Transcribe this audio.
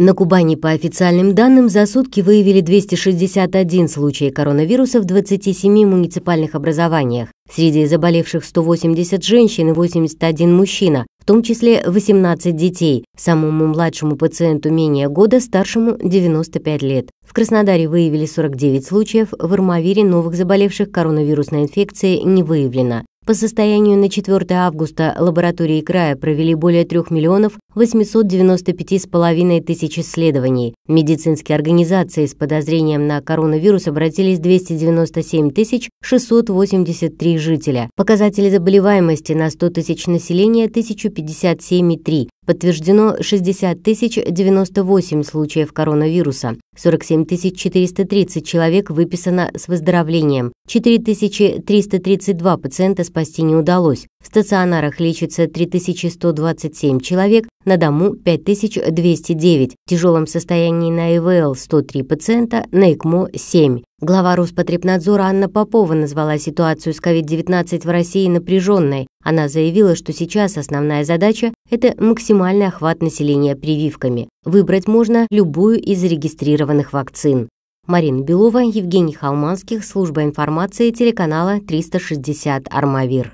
На Кубани, по официальным данным, за сутки выявили 261 случай коронавируса в 27 муниципальных образованиях. Среди заболевших 180 женщин и 81 мужчина, в том числе 18 детей. Самому младшему пациенту менее года, старшему 95 лет. В Краснодаре выявили 49 случаев, в Армавире новых заболевших коронавирусной инфекцией не выявлено. По состоянию на 4 августа лаборатории края провели более 3 миллионов с половиной тысяч исследований. медицинские организации с подозрением на коронавирус обратились 297 тысяч 683 жителя. Показатели заболеваемости на 100 тысяч населения 1057,3, Подтверждено 60 098 случаев коронавируса, 47 430 человек выписано с выздоровлением, 4 332 пациента спасти не удалось. В стационарах лечится 3 127 человек, на дому 5 209. в тяжелом состоянии на ИВЛ 103 пациента, на ИКМО 7. Глава Роспотребнадзора Анна Попова назвала ситуацию с COVID-19 в России напряженной. Она заявила, что сейчас основная задача – это максимальный охват населения прививками. Выбрать можно любую из зарегистрированных вакцин. Марина Белова, Евгений Холманских, служба информации телеканала 360 «Армавир».